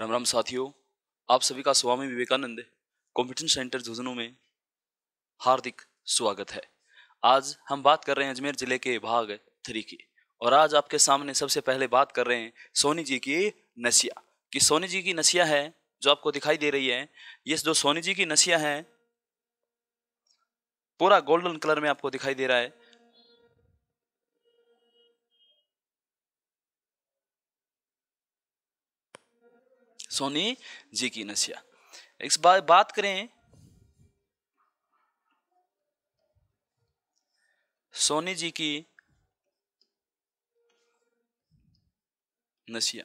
राम राम साथियों आप सभी का स्वामी विवेकानंद कॉम्पिटिशन सेंटर झुंझुनू में हार्दिक स्वागत है आज हम बात कर रहे हैं अजमेर जिले के भाग थ्री की और आज आपके सामने सबसे पहले बात कर रहे हैं सोनी जी की नसिया कि सोनी जी की नसिया है जो आपको दिखाई दे रही है ये जो सोनी जी की नसिया है पूरा गोल्डन कलर में आपको दिखाई दे रहा है सोनी जी की नसिया इस बात बात करें सोनी जी की नसिया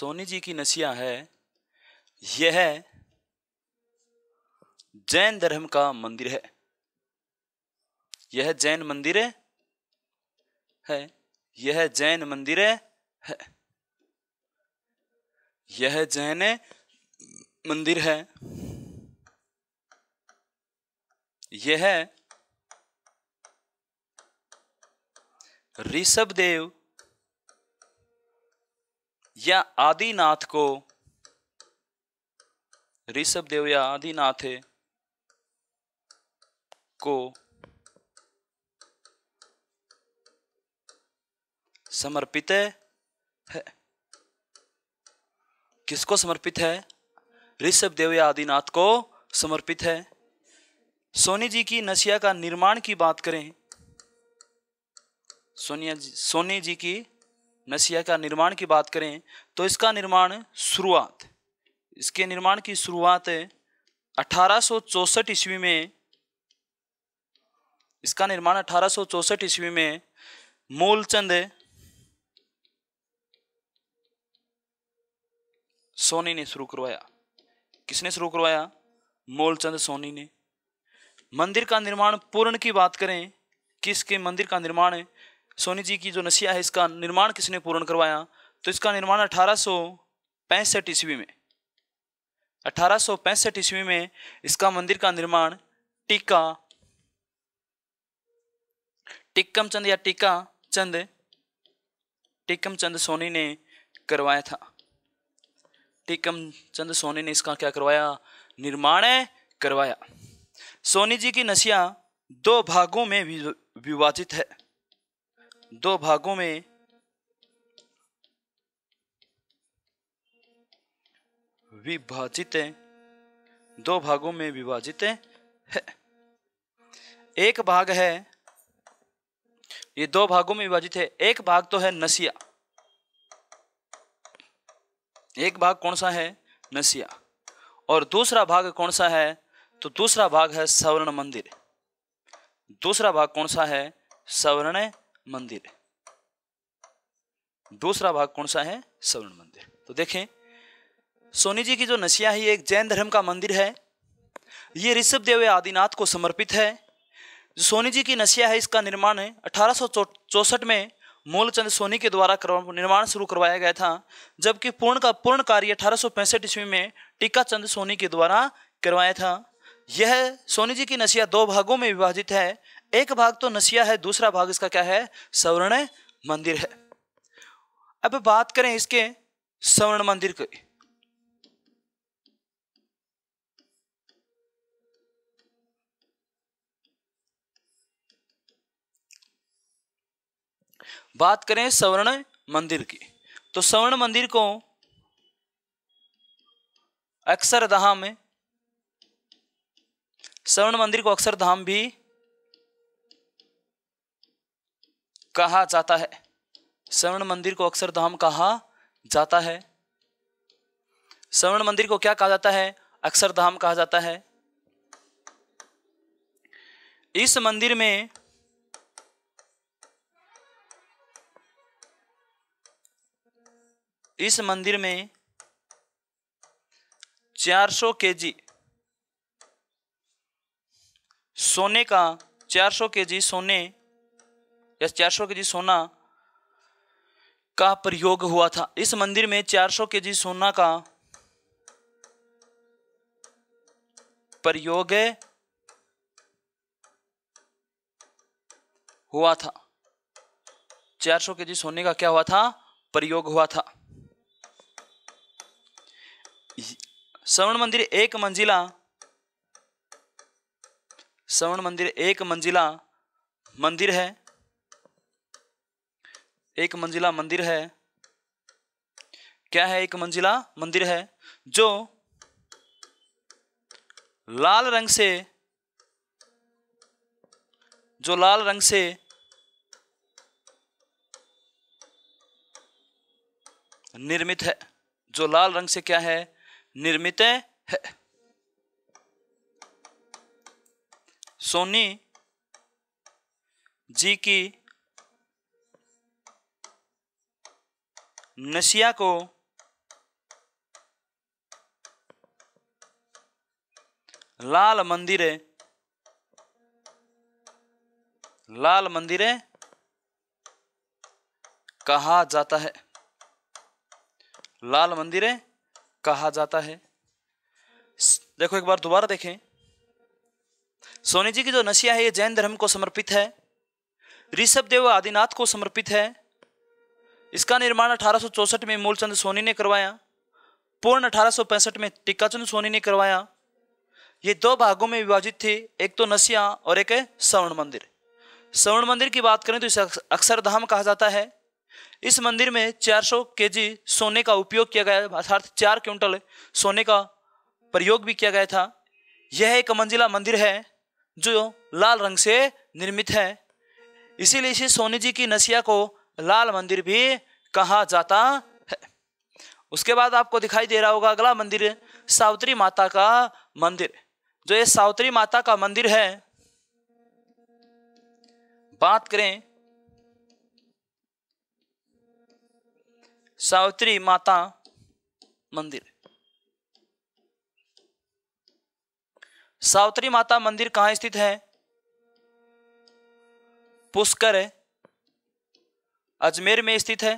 सोनी जी की नसिया है यह जैन धर्म का मंदिर है यह जैन मंदिर है यह जैन मंदिर है यह जैन मंदिर है यह ऋषभ देव या आदिनाथ को ऋषभ देव या आदिनाथ को समर्पित है किसको समर्पित है ऋषभ देव या आदिनाथ को समर्पित है सोनी जी की नसिया का निर्माण की बात करें सोनिया जी सोनी जी की नसिया का निर्माण की बात करें तो इसका निर्माण शुरुआत इसके निर्माण की शुरुआत अठारह ईस्वी में इसका निर्माण अठारह ईस्वी में मूलचंद सोनी ने शुरू करवाया किसने शुरू करवाया मोलचंद सोनी ने मंदिर का निर्माण पूर्ण की बात करें किसके मंदिर का निर्माण सोनी जी की जो नसिया है इसका निर्माण किसने पूर्ण करवाया तो इसका निर्माण अठारह सौ पैंसठ ईस्वी में अठारह सौ पैंसठ ईस्वी में इसका मंदिर का निर्माण टीका टिक्कम चंद या टीका चंद टिक्कम चंद सोनी ने करवाया था टेकम चंद सोनी ने इसका क्या करवाया निर्माण करवाया सोनी जी की नसिया दो भागों में विभाजित है दो भागों में विभाजित दो भागों में विभाजित है एक भाग है ये दो भागों में विभाजित है एक भाग तो है नसिया एक भाग कौन सा है नसिया और दूसरा भाग कौन सा है तो दूसरा भाग है सवर्ण मंदिर दूसरा भाग कौन सा है सवर्ण मंदिर दूसरा भाग कौन सा है सवर्ण मंदिर तो देखें सोनी जी की जो नसिया है ये एक जैन धर्म का मंदिर है ये ऋषभ देव आदिनाथ को समर्पित है जो सोनी जी की नसिया है इसका निर्माण अठारह में मूलचंद सोनी के द्वारा निर्माण शुरू करवाया गया था जबकि पूर्ण का पूर्ण कार्य अठारह ईस्वी में टीका चंद सोनी के द्वारा करवाया था यह सोनी जी की नसिया दो भागों में विभाजित है एक भाग तो नसिया है दूसरा भाग इसका क्या है सवर्ण मंदिर है अब बात करें इसके सवर्ण मंदिर की बात करें सवर्ण मंदिर की तो सवर्ण मंदिर को अक्षरधाम में सवर्ण मंदिर को अक्षरधाम भी कहा जाता है सवर्ण मंदिर को अक्षरधाम कहा जाता है सवर्ण मंदिर को क्या कहा जाता है अक्षरधाम कहा जाता है इस मंदिर में इस मंदिर में 400 केजी सोने का 400 केजी सोने या 400 केजी सोना का प्रयोग हुआ था इस मंदिर में 400 केजी सोना का प्रयोग हुआ था 400 केजी सोने का क्या हुआ था प्रयोग हुआ था श्रवण मंदिर एक मंजिला श्रवण मंदिर एक मंजिला मंदिर है एक मंजिला मंदिर है क्या है एक मंजिला मंदिर है जो लाल रंग से जो लाल रंग से निर्मित है जो लाल रंग से क्या है निर्मित है सोनी जी की नशिया को लाल मंदिर लाल मंदिर कहा जाता है लाल मंदिर कहा जाता है देखो एक बार दोबारा देखें सोनी जी की जो नशिया है ये जैन धर्म को समर्पित है ऋषभ देव आदिनाथ को समर्पित है इसका निर्माण अठारह में मूलचंद सोनी ने करवाया पूर्ण अठारह में टिक्काचंद सोनी ने करवाया ये दो भागों में विभाजित थे एक तो नसिया और एक है स्वर्ण मंदिर स्वर्ण मंदिर की बात करें तो इसे अक्षरधाम कहा जाता है इस मंदिर में 400 जी सोने का उपयोग किया गया अर्थात चार क्विंटल सोने का प्रयोग भी किया गया था यह एक मंजिला मंदिर है जो लाल रंग से निर्मित है इसीलिए इसे सोनी जी की नसिया को लाल मंदिर भी कहा जाता है उसके बाद आपको दिखाई दे रहा होगा अगला मंदिर सावित्री माता का मंदिर जो ये सावित्री माता का मंदिर है बात करें सावित्री माता मंदिर सावित्री माता मंदिर कहां स्थित है पुष्कर अजमेर में स्थित है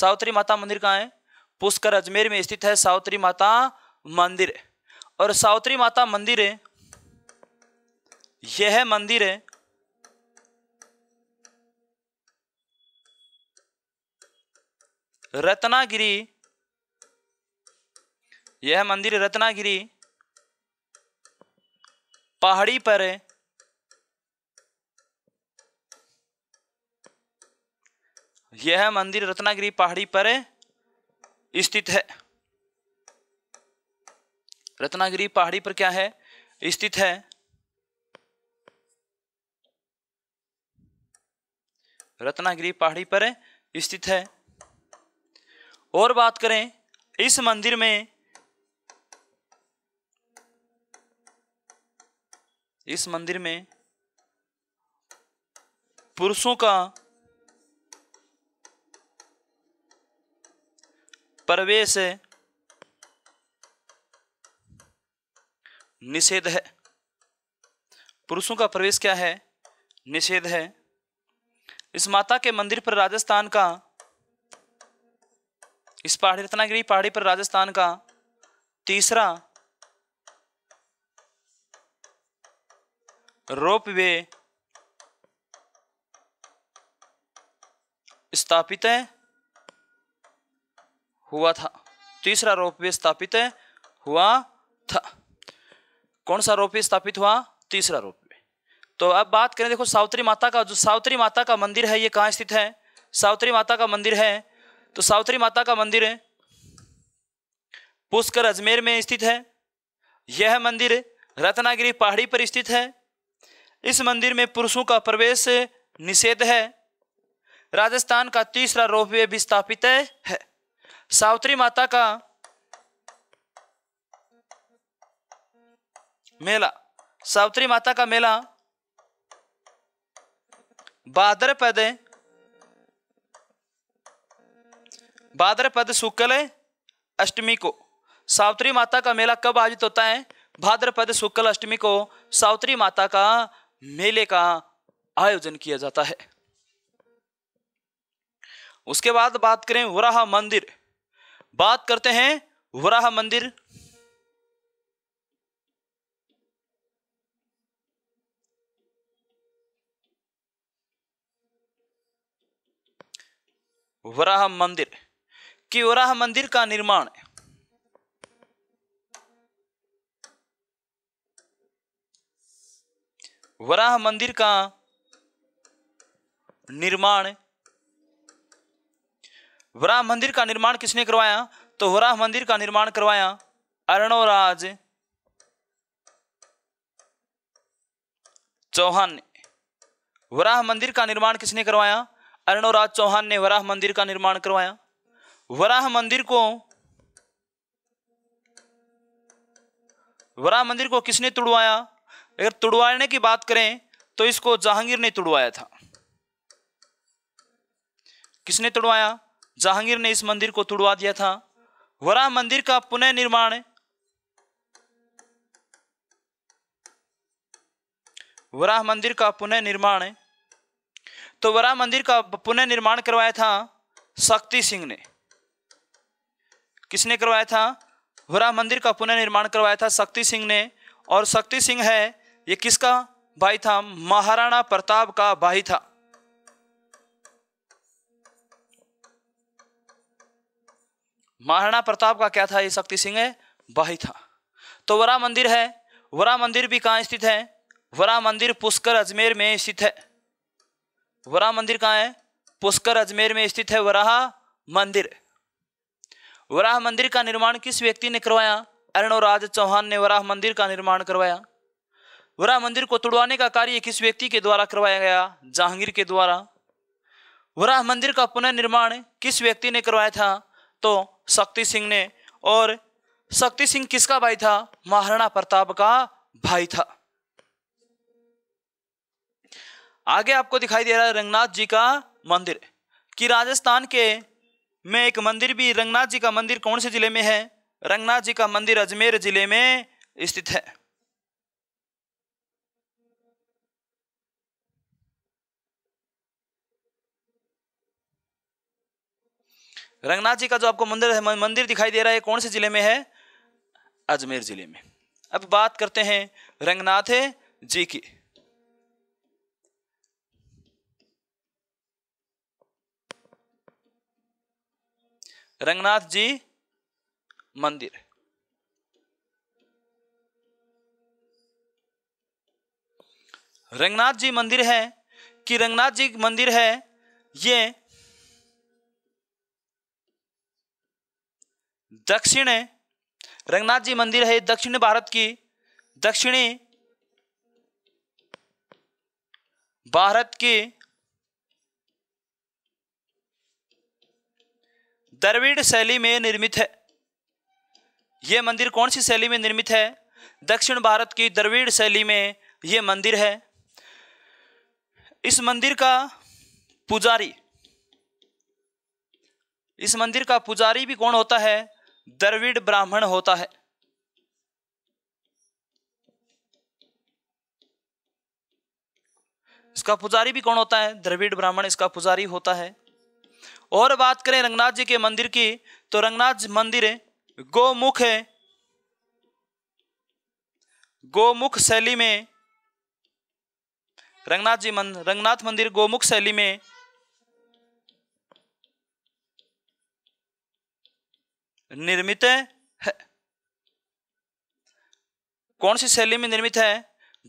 सावित्री माता मंदिर कहां है पुष्कर अजमेर में स्थित है सावित्री माता मंदिर और सावित्री माता मंदिर यह मंदिर है रत्नागिरी यह मंदिर रत्नागिरी पहाड़ी पर यह मंदिर रत्नागिरी पहाड़ी पर स्थित है रत्नागिरी पहाड़ी पर क्या है स्थित है रत्नागिरी पहाड़ी पर स्थित है और बात करें इस मंदिर में इस मंदिर में पुरुषों का प्रवेश निषेध है पुरुषों का प्रवेश क्या है निषेध है इस माता के मंदिर पर राजस्थान का इस पहाड़ी रत्नागिरी पहाड़ी पर राजस्थान का तीसरा रोप वे स्थापित हुआ था तीसरा रोप वे स्थापित हुआ था कौन सा रोप वे स्थापित हुआ तीसरा रोप वे तो अब बात करें देखो सावत्री माता का जो सावत्री माता का मंदिर है ये कहाँ स्थित है सावत्री माता का मंदिर है तो सावित्री माता का मंदिर है पुष्कर अजमेर में स्थित है यह मंदिर रत्नागिरी पहाड़ी पर स्थित है इस मंदिर में पुरुषों का प्रवेश निषेध है राजस्थान का तीसरा रोपवे भी स्थापित है सावित्री माता का मेला सावित्री माता का मेला बादर पैदे भाद्रपद शुक्ल अष्टमी को सावित्री माता का मेला कब आयोजित होता है भाद्रपद शुक्ल अष्टमी को सावित्री माता का मेले का आयोजन किया जाता है उसके बाद बात करें वराह मंदिर बात करते हैं वराह मंदिर वराह मंदिर कि मंदिर का निर्माण वराह मंदिर का निर्माण वराह मंदिर का निर्माण किसने करवाया तो वराह मंदिर का निर्माण करवाया अरणोराज चौहान ने वराह मंदिर का निर्माण किसने करवाया अरणोराज चौहान ने वराह मंदिर का निर्माण करवाया वराह मंदिर को वराह मंदिर को किसने तुड़वाया अगर तुड़वाने की बात करें तो इसको जहांगीर ने तुड़वाया था किसने तुड़वाया जहांगीर ने इस मंदिर को तुड़वा दिया था वराह मंदिर का पुनः निर्माण वराह मंदिर का पुनः निर्माण तो वराह मंदिर का पुनः निर्माण करवाया था शक्ति सिंह ने किसने करवाया था वराह मंदिर का पुनर्निर्माण करवाया था शक्ति सिंह ने और शक्ति सिंह है ये किसका भाई था महाराणा प्रताप का भाई था महाराणा प्रताप का क्या था ये शक्ति सिंह है भाई था तो वरा मंदिर है वरा मंदिर भी कहाँ स्थित है वरा मंदिर पुष्कर अजमेर में स्थित है वरा मंदिर कहाँ है पुष्कर अजमेर में स्थित है वराह मंदिर वराह मंदिर का निर्माण किस व्यक्ति ने करवाया अर्णोराज चौहान ने वराह मंदिर का निर्माण करवाया वराह मंदिर को तुड़वाने का कार्य किस व्यक्ति के द्वारा करवाया गया जहांगीर के द्वारा वराह मंदिर का पुनर्निर्माण किस व्यक्ति ने करवाया था तो शक्ति सिंह ने और शक्ति सिंह किसका भाई था महाराणा प्रताप का भाई था आगे आपको दिखाई दे रहा है रंगनाथ जी का मंदिर कि राजस्थान के में एक मंदिर भी रंगनाथ जी का मंदिर कौन से जिले में है रंगनाथ जी का मंदिर अजमेर जिले में स्थित है रंगनाथ जी का जो आपको मंदिर है मंदिर दिखाई दे रहा है कौन से जिले में है अजमेर जिले में अब बात करते हैं रंगनाथ जी की रंगनाथ जी मंदिर रंगनाथ जी मंदिर है कि रंगनाथ जी मंदिर है ये दक्षिण रंगनाथ जी मंदिर है दक्षिण भारत की दक्षिणी भारत की द्रविड़ शैली में निर्मित है ये मंदिर कौन सी शैली में निर्मित है दक्षिण भारत की द्रविड़ शैली में ये मंदिर है इस मंदिर का पुजारी इस मंदिर का पुजारी भी कौन होता है द्रविड़ ब्राह्मण होता है इसका पुजारी भी कौन होता है द्रविड़ ब्राह्मण इसका पुजारी होता है और बात करें रंगनाथ जी के मंदिर की तो रंगनाथ मंदिर गोमुख है गोमुख शैली में रंगनाथ जी मंदिर रंगनाथ मंदिर गोमुख शैली में निर्मित है कौन सी शैली में निर्मित है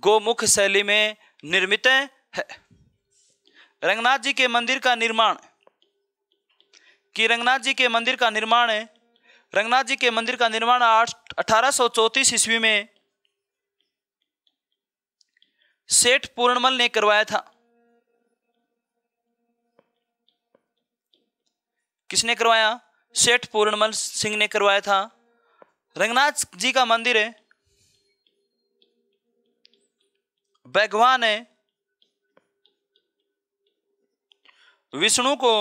गोमुख शैली में निर्मित है रंगनाथ जी के मंदिर का निर्माण कि रंगनाथ जी के मंदिर का निर्माण रंगनाथ जी के मंदिर का निर्माण अठारह ईस्वी में सेठ पूर्णमल ने करवाया था किसने करवाया सेठ पूर्णमल सिंह ने करवाया था रंगनाथ जी का मंदिर है भगवान है विष्णु को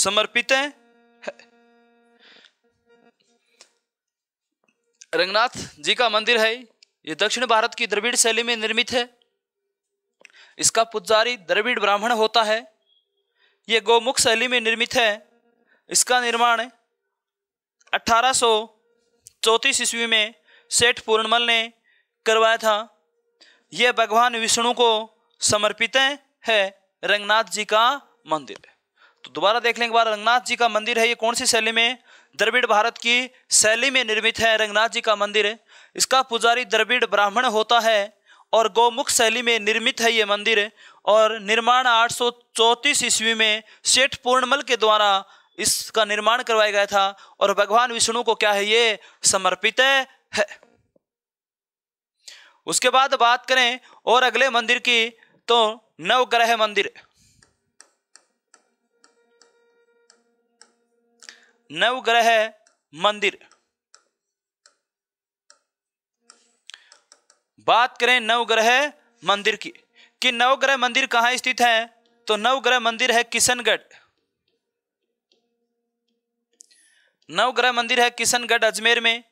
समर्पित है रंगनाथ जी का मंदिर है ये दक्षिण भारत की द्रविड़ शैली में निर्मित है इसका पुजारी द्रविड़ ब्राह्मण होता है ये गोमुख शैली में निर्मित है इसका निर्माण अठारह सौ चौंतीस ईस्वी में सेठ पूर्णमल ने करवाया था यह भगवान विष्णु को समर्पित है रंगनाथ जी का मंदिर तो दोबारा देख लेंगे बार रंगनाथ जी का मंदिर है ये कौन सी शैली में द्रविड़ भारत की शैली में निर्मित है रंगनाथ जी का मंदिर इसका पुजारी द्रविड़ ब्राह्मण होता है और गौमुख शैली में निर्मित है ये मंदिर और निर्माण आठ सौ ईस्वी में सेठ पूर्णमल के द्वारा इसका निर्माण करवाया गया था और भगवान विष्णु को क्या है ये समर्पित है उसके बाद बात करें और अगले मंदिर की तो नवग्रह मंदिर नवग्रह मंदिर बात करें नवग्रह मंदिर की कि नवग्रह मंदिर कहां स्थित है तो नवग्रह मंदिर है किशनगढ़ नवग्रह मंदिर है किशनगढ़ अजमेर में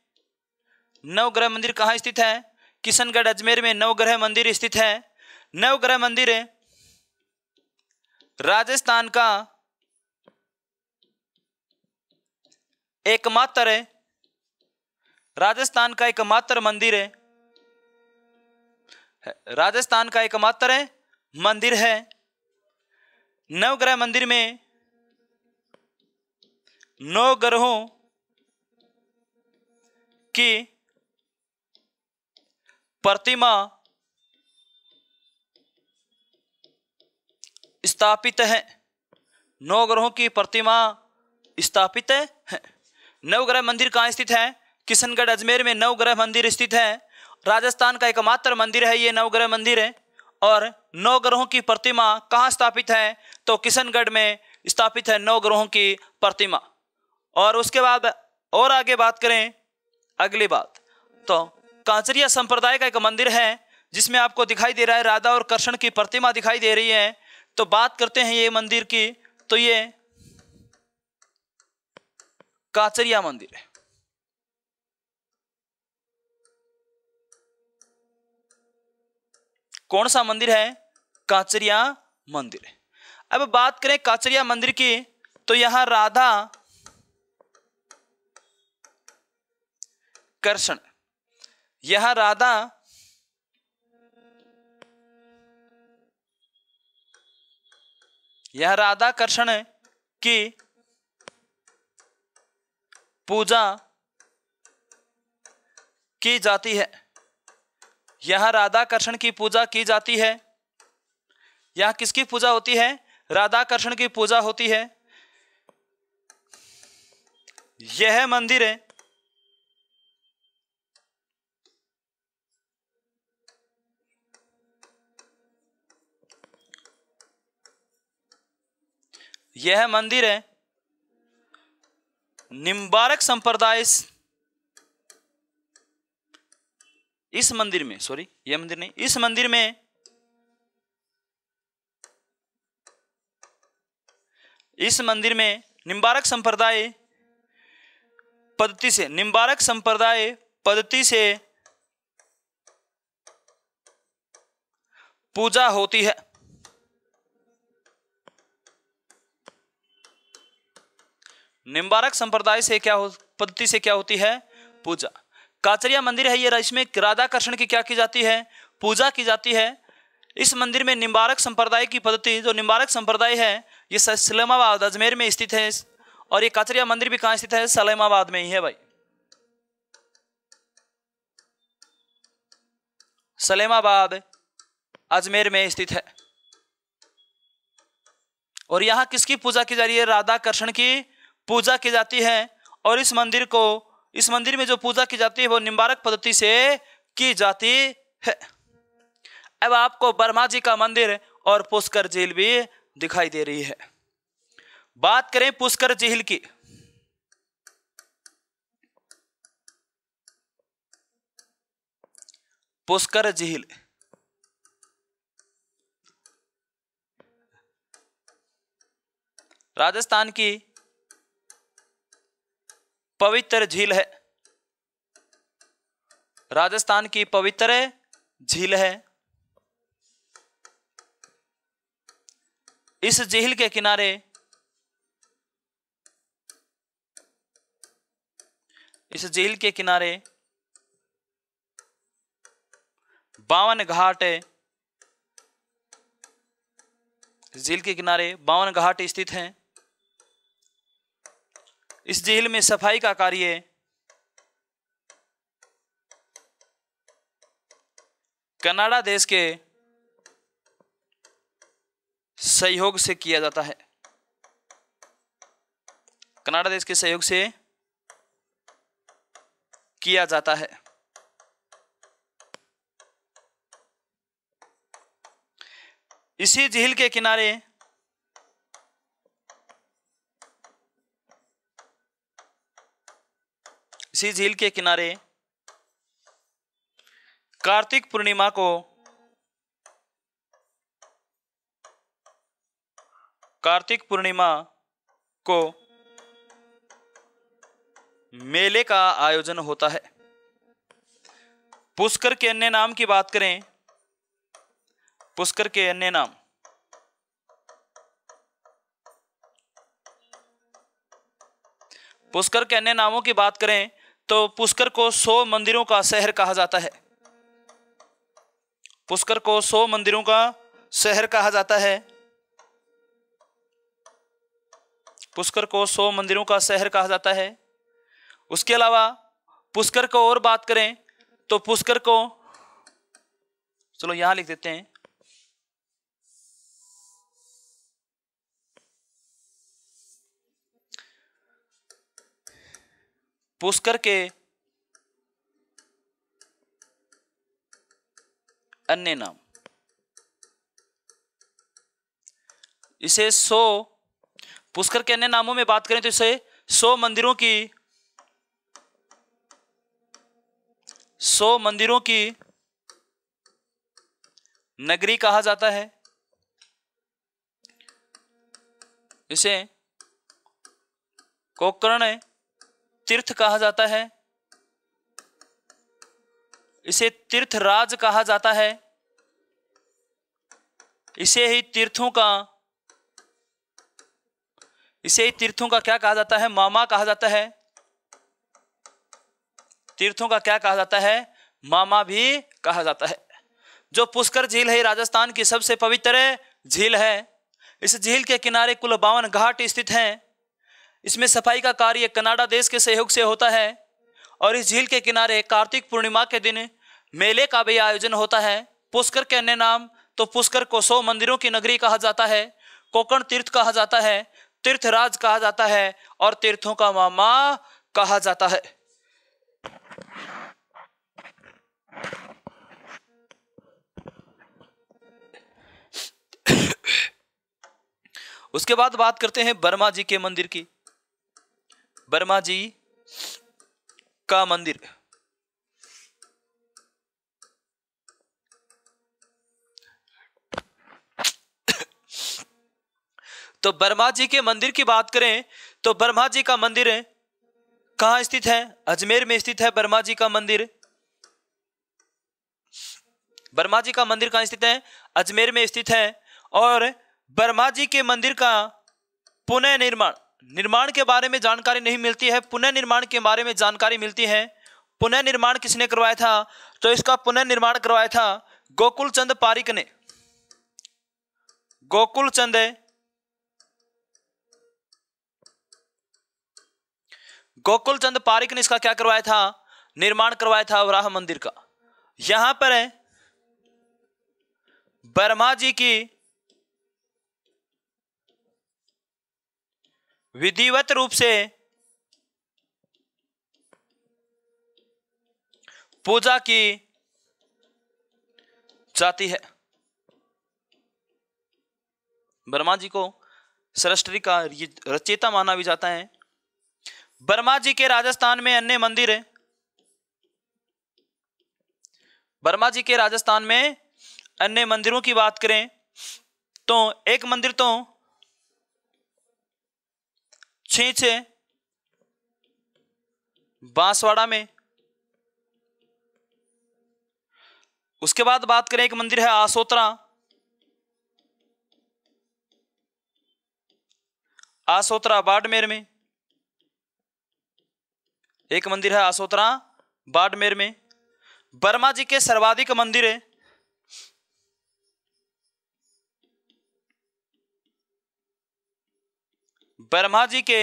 नवग्रह मंदिर कहां स्थित है किशनगढ़ अजमेर में नवग्रह मंदिर स्थित है नवग्रह मंदिर राजस्थान का एकमात्र है राजस्थान का एकमात्र मंदिर है राजस्थान का एकमात्र मंदिर है नवग्रह मंदिर में नौ ग्रहों की प्रतिमा स्थापित है नौ ग्रहों की प्रतिमा स्थापित है नवग्रह मंदिर कहाँ स्थित है किशनगढ़ अजमेर में नवग्रह मंदिर स्थित है राजस्थान का एकमात्र मंदिर है ये नवग्रह मंदिर है और नौ ग्रहों की प्रतिमा कहाँ स्थापित है तो किशनगढ़ में स्थापित है नौ ग्रहों की प्रतिमा और उसके बाद और आगे बात करें अगली बात तो कांचरिया संप्रदाय का एक मंदिर है जिसमें आपको दिखाई दे रहा है राधा और कृष्ण की प्रतिमा दिखाई दे रही है तो बात करते हैं ये मंदिर की तो ये काचरिया मंदिर है कौन सा मंदिर है काचरिया मंदिर अब बात करें काचरिया मंदिर की तो यहां राधा कर्षण यह राधा यह राधा कर्षण की पूजा की जाती है यहाँ राधा कृष्ण की पूजा की जाती है यहाँ किसकी पूजा होती है राधा कृष्ण की पूजा होती है यह मंदिर है यह मंदिर है निम्बारक संप्रदाय इस मंदिर में सॉरी यह मंदिर नहीं इस मंदिर में इस मंदिर में निम्बारक संप्रदाय पद्धति से निम्बारक संप्रदाय पद्धति से पूजा होती है निम्बारक संप्रदाय से क्या पद्धति से क्या होती है पूजा काचरिया मंदिर है ये इसमें राधा कृष्ण की क्या की जाती है पूजा की जाती है इस मंदिर में निम्बारक संप्रदाय की पद्धति जो निम्बारक संप्रदाय है ये सलेमाबाद अजमेर में स्थित है और ये काचरिया मंदिर भी कहाँ स्थित है सलेमाबाद में ही है भाई सलेमाबाद अजमेर में स्थित है और यहाँ किसकी पूजा की जा रही है राधा कृष्ण की पूजा की जाती है और इस मंदिर को इस मंदिर में जो पूजा की जाती है वो निम्बारक पद्धति से की जाती है अब आपको बर्मा जी का मंदिर और पुष्कर झील भी दिखाई दे रही है बात करें पुष्कर झील की पुष्कर झील राजस्थान की पवित्र झील है राजस्थान की पवित्र झील है इस झील के किनारे इस झील के किनारे बावन घाट झील के किनारे बावन घाट स्थित हैं इस जेल में सफाई का कार्य कनाडा देश के सहयोग से किया जाता है कनाडा देश के सहयोग से किया जाता है इसी झील के किनारे इसी झील के किनारे कार्तिक पूर्णिमा को कार्तिक पूर्णिमा को मेले का आयोजन होता है पुष्कर के अन्य नाम की बात करें पुष्कर के अन्य नाम पुष्कर के अन्य नामों की बात करें तो पुष्कर को सौ मंदिरों का शहर कहा जाता है पुष्कर को सौ मंदिरों का शहर कहा जाता है पुष्कर को सौ मंदिरों का शहर कहा जाता है उसके अलावा पुष्कर को और बात करें तो पुष्कर को चलो यहां लिख देते हैं पुश करके अन्य नाम इसे सो पुष्कर के अन्य नामों में बात करें तो इसे सौ मंदिरों की सो मंदिरों की नगरी कहा जाता है इसे है तीर्थ कहा जाता है इसे तीर्थ राज कहा जाता है इसे ही तीर्थों का इसे ही तीर्थों का क्या कहा जाता है मामा कहा जाता है तीर्थों का क्या कहा जाता है मामा भी कहा जाता है जो पुष्कर झील है राजस्थान की सबसे पवित्र झील है इस झील के किनारे कुल बावन घाट स्थित हैं इसमें सफाई का कार्य कनाडा देश के सहयोग से होता है और इस झील के किनारे कार्तिक पूर्णिमा के दिन मेले का भी आयोजन होता है पुष्कर के अन्य नाम तो पुष्कर को सौ मंदिरों की नगरी कहा जाता है कोकण तीर्थ कहा जाता है तीर्थराज कहा जाता है और तीर्थों का मामा कहा जाता है उसके बाद बात करते हैं बर्मा जी के मंदिर की वर्मा जी का मंदिर तो बर्मा जी के मंदिर की बात करें तो बर्मा जी का मंदिर कहां स्थित है अजमेर में स्थित है बर्मा जी का मंदिर बर्मा जी का मंदिर कहां स्थित है अजमेर में स्थित है और बर्मा जी के मंदिर का पुनः निर्माण निर्माण के बारे में जानकारी नहीं मिलती है पुनर्निर्माण के बारे में जानकारी मिलती है पुनर्निर्माण किसने करवाया था तो इसका पुनर्निर्माण करवाया था गोकुल चंद पारिक ने गोकुल चंद गोकुल चंद पारिक ने इसका क्या करवाया था निर्माण करवाया था वराह मंदिर का यहां पर है ब्रह्मा जी की विधिवत रूप से पूजा की जाती है ब्रह्मा जी को सरस्वती का रचेता माना भी जाता है बर्मा जी के राजस्थान में अन्य मंदिर है बर्मा जी के राजस्थान में अन्य मंदिरों की बात करें तो एक मंदिर तो है बांसवाड़ा में उसके बाद बात करें एक मंदिर है आसोत्रा आसोत्रा बाड़मेर में एक मंदिर है आसोत्रा बाड़मेर में बर्मा जी के सर्वाधिक मंदिर है ब्रह्मा जी के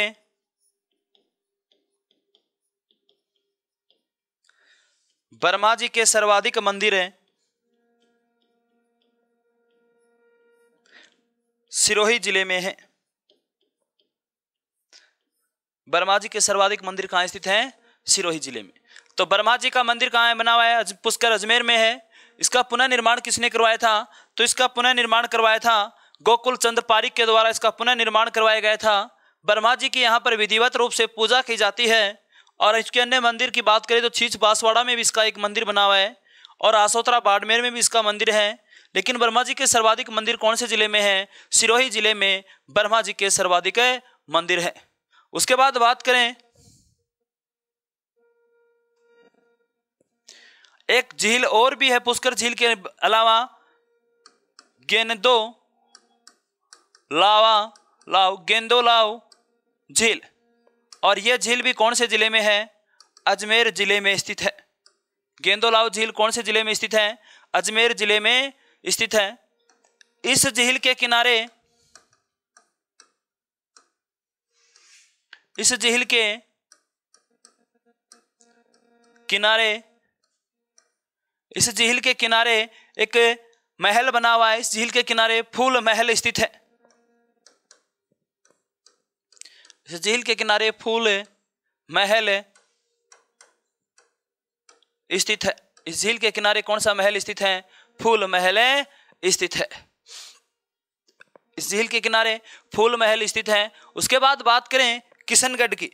ब्रह्मा जी के सर्वाधिक मंदिर हैं सिरोही जिले में है बर्मा जी के सर्वाधिक मंदिर कहां स्थित हैं सिरोही जिले में तो बर्मा जी का मंदिर कहां है बना हुआ है पुष्कर अजमेर में है इसका पुनः निर्माण किसने करवाया था तो इसका पुनः निर्माण करवाया था गोकुल चंद पारिक के द्वारा इसका पुनः निर्माण करवाया गया था ब्रह्मा जी की यहाँ पर विधिवत रूप से पूजा की जाती है और इसके अन्य मंदिर की बात करें तो छीछ बांसवाड़ा में भी इसका एक मंदिर बना हुआ है और आसोतरा बाड़मेर में भी इसका मंदिर है लेकिन ब्रह्मा जी के सर्वाधिक मंदिर कौन से जिले में है सिरोही जिले में ब्रह्मा जी के सर्वाधिक मंदिर है उसके बाद बात करें एक झील और भी है पुष्कर झील के अलावा गेंदो लावा लाव गेंदो लाव झील और यह झील भी कौन से ज़िले में है अजमेर ज़िले में स्थित है गेंदोलाव झील कौन से ज़िले में स्थित है अजमेर ज़िले में स्थित है इस झील के किनारे इस झील के किनारे इस झील के किनारे एक महल बना हुआ है इस झील के किनारे फूल महल स्थित है इस झील के किनारे फूल है महल है स्थित है इस झील के किनारे कौन सा महल स्थित है फूल महल स्थित है इस झील के किनारे फूल महल स्थित है उसके बाद बात करें किशनगढ़ की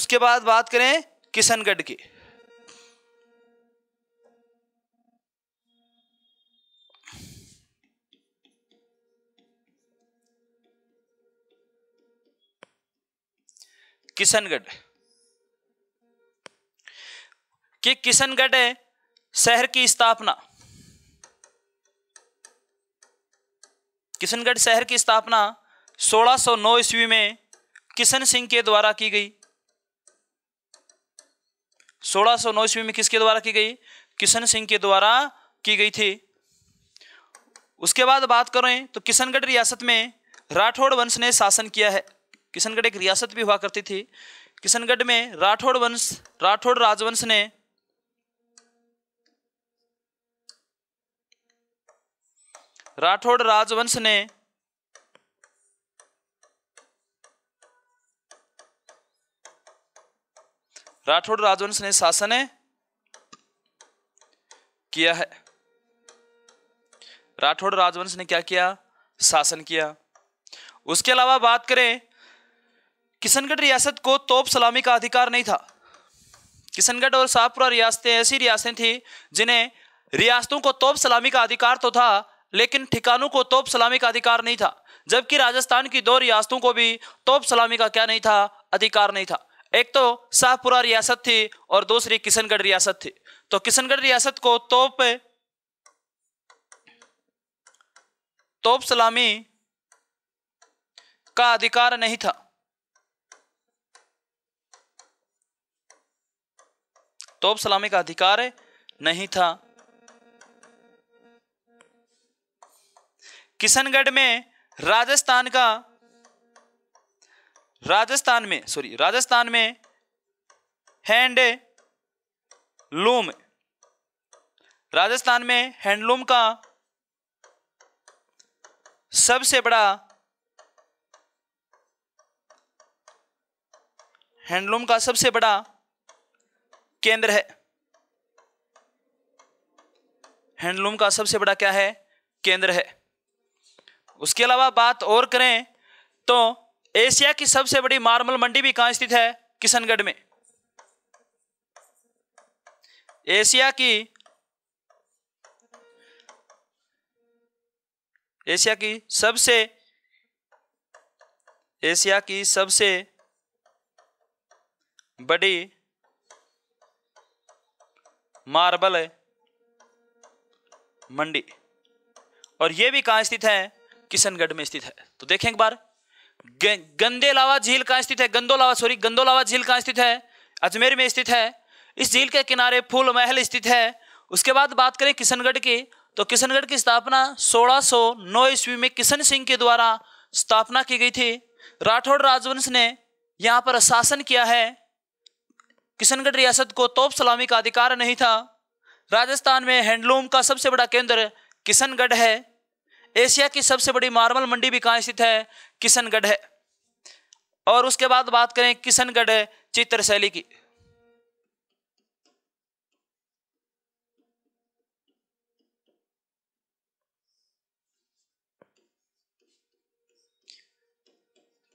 उसके बाद बात करें किशनगढ़ की किशनगढ़ कि किशनगढ़ शहर की स्थापना किशनगढ़ शहर की स्थापना 1609 ईस्वी में किशन सिंह के द्वारा की गई 1609 ईस्वी में किसके द्वारा की गई किशन सिंह के द्वारा की गई थी उसके बाद बात करें तो किशनगढ़ रियासत में राठौड़ वंश ने शासन किया है किशनगढ़ एक रियासत भी हुआ करती थी किशनगढ़ में राठौड़ वंश राठौड़ राजवंश ने राठौड़ राजवंश ने राठौड़ राजवंश ने शासन किया है राठौड़ राजवंश ने क्या किया शासन किया उसके अलावा बात करें किशनगढ़ रियासत को तोप सलामी का अधिकार नहीं था किशनगढ़ और शाहपुरा रियासतें ऐसी रियासतें थीं जिन्हें रियासतों को तोप सलामी का अधिकार तो था लेकिन ठिकानों को तोप सलामी का अधिकार नहीं था जबकि राजस्थान की दो रियासतों को भी तोप सलामी का क्या नहीं था अधिकार नहीं था एक तो शाहपुरा रियासत थी और दूसरी किशनगढ़ रियासत थी तो किशनगढ़ रियासत को तोप तोप सलामी का अधिकार नहीं था तोब सलामी का अधिकार है नहीं था किशनगढ़ में राजस्थान का राजस्थान में सॉरी राजस्थान में हैंड लूम राजस्थान में हैंडलूम का सबसे बड़ा हैंडलूम का सबसे बड़ा केंद्र है हैंडलूम का सबसे बड़ा क्या है केंद्र है उसके अलावा बात और करें तो एशिया की सबसे बड़ी मार्मल मंडी भी कहां स्थित है किशनगढ़ में एशिया की एशिया की सबसे एशिया की सबसे बड़ी मार्बल मंडी और यह भी कहां स्थित है किशनगढ़ में स्थित है तो देखें एक बार गंदे लावा झील कहाँ स्थित है गंदो लावा सॉरी गंदो लावा झील कहाँ स्थित है अजमेर में स्थित है इस झील के किनारे फूल महल स्थित है उसके बाद बात करें किशनगढ़ की तो किशनगढ़ की स्थापना 1609 ईस्वी में किशन सिंह के द्वारा स्थापना की गई थी राठौड़ राजवंश ने यहाँ पर शासन किया है किशनगढ़ रियासत को तोप सलामी का अधिकार नहीं था राजस्थान में हैंडलूम का सबसे बड़ा केंद्र किशनगढ़ है एशिया की सबसे बड़ी मार्बल मंडी भी कहाँ स्थित है किशनगढ़ है और उसके बाद बात करें किशनगढ़ शैली की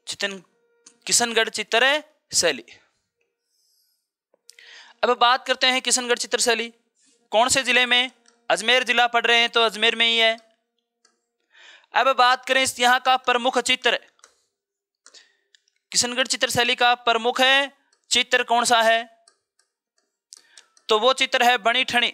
चितन किशनगढ़ चित्र शैली अब बात करते हैं किशनगढ़ चित्रशैली कौन से ज़िले में अजमेर ज़िला पढ़ रहे हैं तो अजमेर में ही है अब बात करें इस यहाँ का प्रमुख चित्र किशनगढ़ चित्रशैली का प्रमुख है चित्र कौन सा है तो वो चित्र है बनी ठणी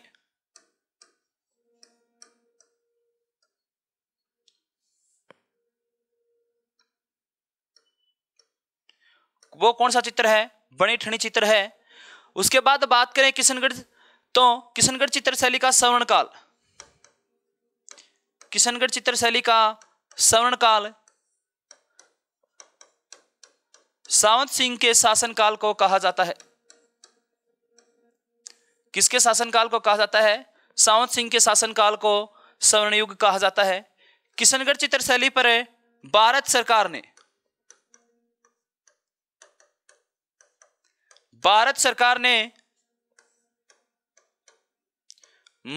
वो कौन सा चित्र है बनी ठणी चित्र है उसके बाद बात करें किशनगढ़ तो किशनगढ़ चित्रशैली का श्रवण काल किशनगढ़ चित्रशैली का श्रवण काल सावंत सिंह के शासनकाल को कहा जाता है किसके शासनकाल को कहा जाता है सावंत सिंह के शासनकाल को स्वर्णयुग कहा जाता है किशनगढ़ चित्रशैली पर भारत सरकार ने भारत सरकार ने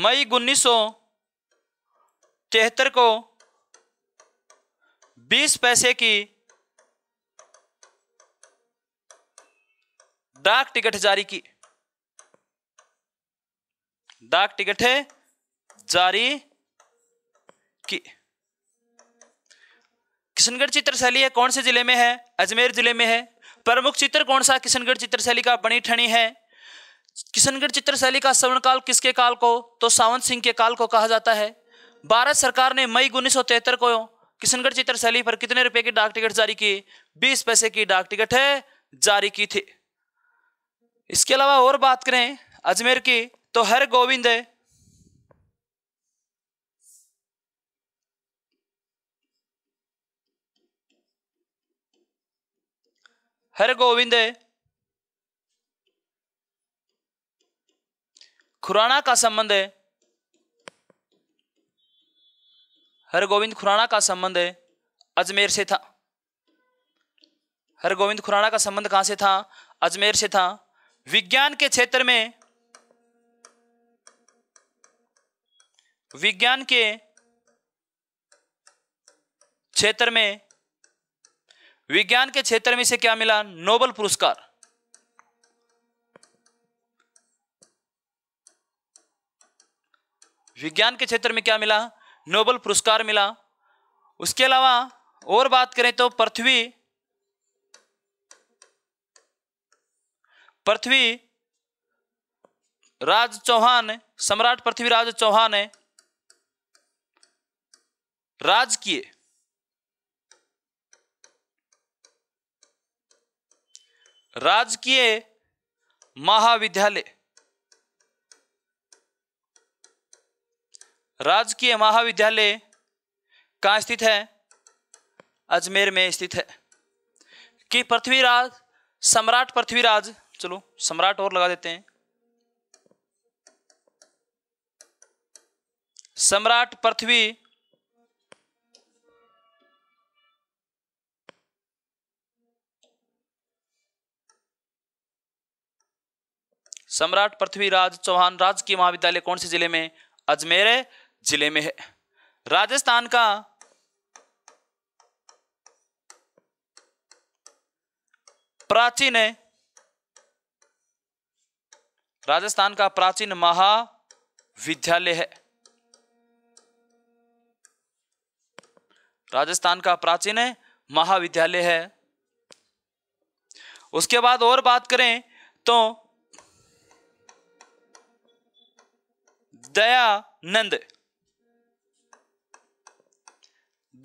मई उन्नीस तिहत्तर को 20 पैसे की डाक टिकट जारी की डाक टिकट जारी की किशनगढ़ चित्रशैली है कौन से जिले में है अजमेर जिले में है प्रमुख चित्र कौन सा किशनगढ़ चित्रशैली का बनी ठणी है किशनगढ़ चित्र शैली का सवर्ण काल किसके काल को तो सावंत सिंह के काल को कहा जाता है भारत सरकार ने मई उन्नीस को किशनगढ़ चित्र शैली पर कितने रुपए की डाक टिकट जारी की बीस पैसे की डाक टिकट है जारी की थी इसके अलावा और बात करें अजमेर की तो हर गोविंद हर गोविंद खुराना का संबंध है हर गोविंद खुराना का संबंध है अजमेर से था हर गोविंद खुराना का संबंध कहां से था अजमेर से था विज्ञान के क्षेत्र में विज्ञान के क्षेत्र में विज्ञान के क्षेत्र में से क्या मिला नोबल पुरस्कार विज्ञान के क्षेत्र में क्या मिला नोबल पुरस्कार मिला उसके अलावा और बात करें तो पृथ्वी पृथ्वी राज चौहान सम्राट पृथ्वीराज चौहान है राजकीय राजकीय महाविद्यालय राजकीय महाविद्यालय कहाँ स्थित है अजमेर में स्थित है कि पृथ्वीराज सम्राट पृथ्वीराज चलो सम्राट और लगा देते हैं सम्राट पृथ्वी सम्राट पृथ्वीराज चौहान राजकीय महाविद्यालय कौन से जिले में अजमेर जिले में है राजस्थान का प्राचीन है राजस्थान का प्राचीन महाविद्यालय है राजस्थान का प्राचीन महाविद्यालय है उसके बाद और बात करें तो दयानंद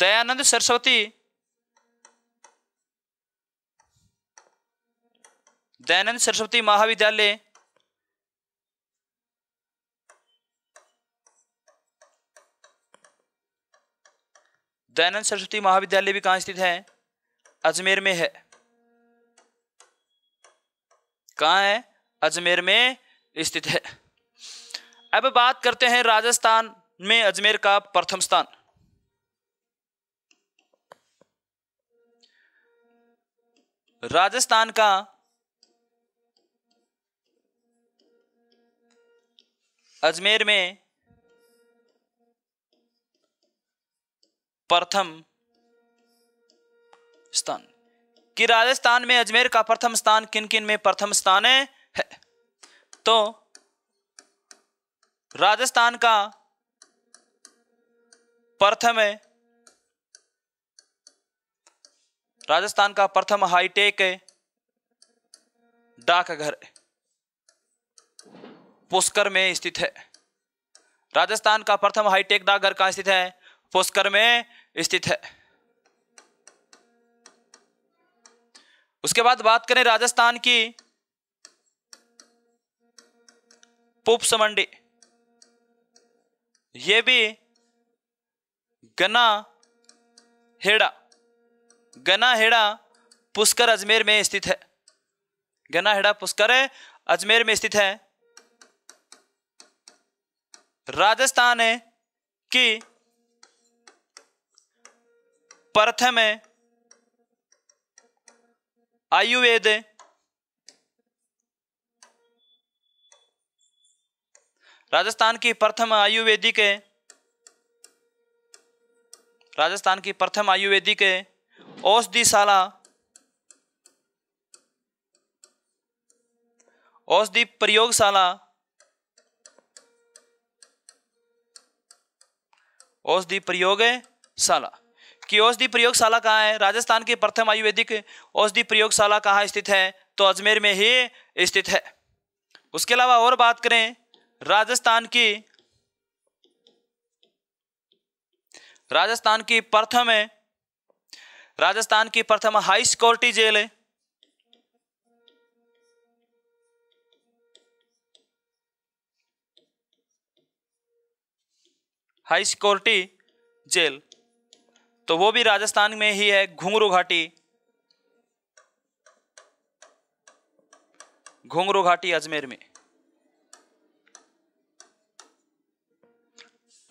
दयानंद सरस्वती दयानंद सरस्वती महाविद्यालय दयानंद सरस्वती महाविद्यालय भी कहां स्थित है अजमेर में है कहां है अजमेर में स्थित है अब बात करते हैं राजस्थान में अजमेर का प्रथम स्थान राजस्थान का अजमेर में प्रथम स्थान कि राजस्थान में अजमेर का प्रथम स्थान किन किन में प्रथम स्थान है तो राजस्थान का प्रथम राजस्थान का प्रथम हाईटेक डाकघर पुष्कर में स्थित है राजस्थान का प्रथम हाईटेक डाकघर कहां स्थित है पुष्कर में स्थित है उसके बाद बात करें राजस्थान की पुप्स मंडी ये भी गना हेड़ा गना हेड़ा पुष्कर अजमेर में स्थित है गना हेड़ा पुष्कर अजमेर में स्थित है राजस्थान की प्रथम आयुर्वेद राजस्थान की प्रथम आयुर्वेदिक राजस्थान की प्रथम आयुर्वेदिक औषधिशाला औषधि प्रयोगशाला औषधि प्रयोगशाला कि औषधि प्रयोगशाला कहाँ है राजस्थान की प्रथम आयुर्वेदिक औषधि प्रयोगशाला कहाँ स्थित है तो अजमेर में ही स्थित है उसके अलावा और बात करें राजस्थान की राजस्थान की प्रथम है राजस्थान की प्रथम हाई सिक्योरिटी जेल है हाई सिक्योरिटी जेल तो वो भी राजस्थान में ही है घुंगरू घाटी घुंगरू घाटी अजमेर में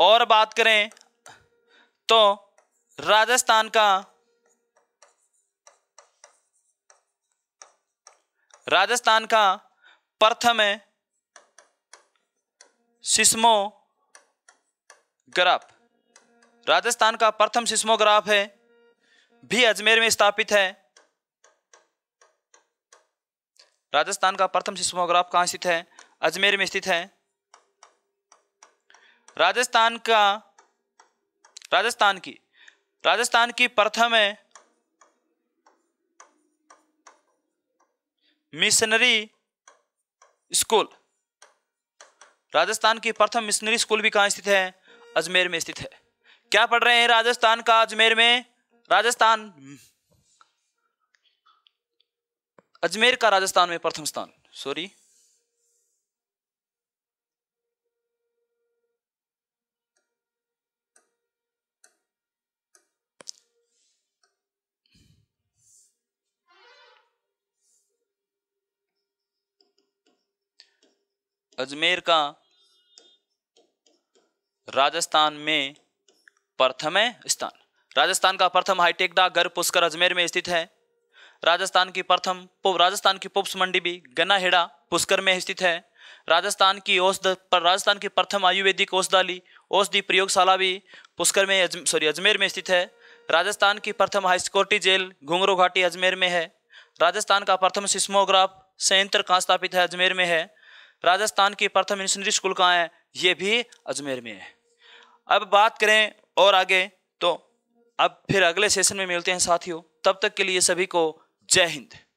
और बात करें तो राजस्थान का राजस्थान का प्रथम सिस्मोग्राफ राजस्थान का प्रथम सिस्मोग्राफ है भी अजमेर में स्थापित है राजस्थान का प्रथम सिस्मोग्राफ कहां स्थित है अजमेर में स्थित है राजस्थान का राजस्थान की राजस्थान की प्रथम मिशनरी स्कूल राजस्थान की प्रथम मिशनरी स्कूल भी कहाँ स्थित है अजमेर में स्थित है क्या पढ़ रहे हैं राजस्थान का अजमेर में राजस्थान अजमेर का राजस्थान में प्रथम स्थान सॉरी अजमेर का राजस्थान में प्रथम स्थान राजस्थान का प्रथम हाईटेक डाकघर पुष्कर अजमेर में स्थित है राजस्थान की प्रथम राजस्थान की पुप्स मंडी भी गन्नाहेड़ा पुष्कर में स्थित है राजस्थान की औषध राजस्थान की प्रथम आयुर्वेदिक औषधाली औषधि प्रयोगशाला भी पुष्कर में सॉरी अजमेर में स्थित है राजस्थान की प्रथम हाई सिक्योरिटी जेल घुंगरू घाटी अजमेर में है राजस्थान का प्रथम सिस्मोग्राफ संयंत्र कहाँ स्थापित है अजमेर में है राजस्थान की प्रथम मिशनरी स्कूल कहाँ है ये भी अजमेर में है अब बात करें और आगे तो अब फिर अगले सेशन में मिलते हैं साथियों तब तक के लिए सभी को जय हिंद